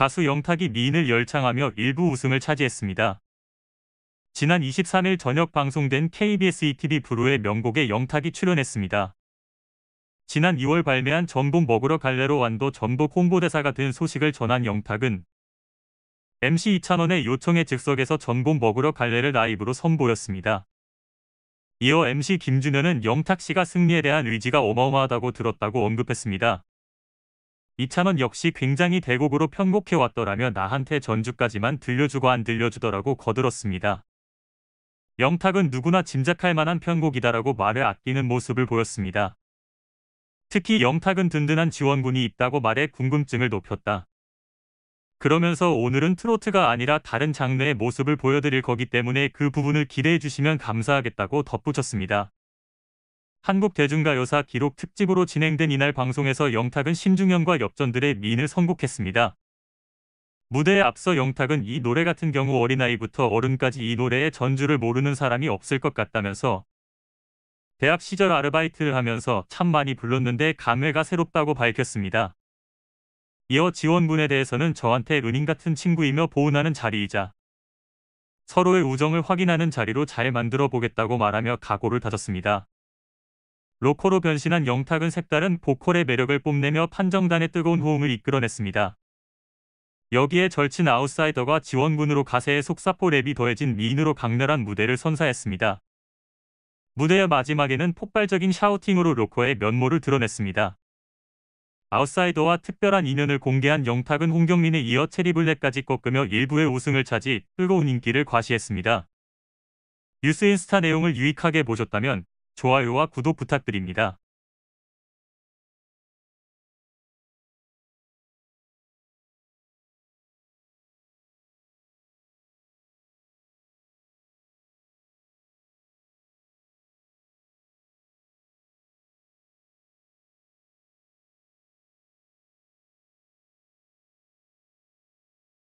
가수 영탁이 미인을 열창하며 일부 우승을 차지했습니다. 지난 23일 저녁 방송된 KBS ETV 브루의 명곡에 영탁이 출연했습니다. 지난 2월 발매한 전복 먹으러 갈래로 완도 전복 홍보대사가 된 소식을 전한 영탁은 MC 이찬원의 요청에 즉석에서 전복 먹으러 갈래를 라이브로 선보였습니다. 이어 MC 김준현은 영탁 씨가 승리에 대한 의지가 어마어마하다고 들었다고 언급했습니다. 이찬원 역시 굉장히 대곡으로 편곡해왔더라며 나한테 전주까지만 들려주고 안 들려주더라고 거들었습니다. 영탁은 누구나 짐작할 만한 편곡이다라고 말을 아끼는 모습을 보였습니다. 특히 영탁은 든든한 지원군이 있다고 말해 궁금증을 높였다. 그러면서 오늘은 트로트가 아니라 다른 장르의 모습을 보여드릴 거기 때문에 그 부분을 기대해 주시면 감사하겠다고 덧붙였습니다. 한국 대중가요사 기록 특집으로 진행된 이날 방송에서 영탁은 심중현과 엽전들의 미인을 선곡했습니다. 무대에 앞서 영탁은 이 노래 같은 경우 어린아이부터 어른까지 이 노래의 전주를 모르는 사람이 없을 것 같다면서 대학 시절 아르바이트를 하면서 참 많이 불렀는데 감회가 새롭다고 밝혔습니다. 이어 지원군에 대해서는 저한테 루닝 같은 친구이며 보은하는 자리이자 서로의 우정을 확인하는 자리로 잘 만들어 보겠다고 말하며 각오를 다졌습니다. 로커로 변신한 영탁은 색다른 보컬의 매력을 뽐내며 판정단의 뜨거운 호응을 이끌어냈습니다. 여기에 절친 아웃사이더가 지원군으로 가세의 속사포 랩이 더해진 미인으로 강렬한 무대를 선사했습니다. 무대의 마지막에는 폭발적인 샤우팅으로 로커의 면모를 드러냈습니다. 아웃사이더와 특별한 인연을 공개한 영탁은 홍경민에 이어 체리블랙까지 꺾으며 일부의 우승을 차지 뜨거운 인기를 과시했습니다. 뉴스인스타 내용을 유익하게 보셨다면 좋아요와 구독 부탁드립니다.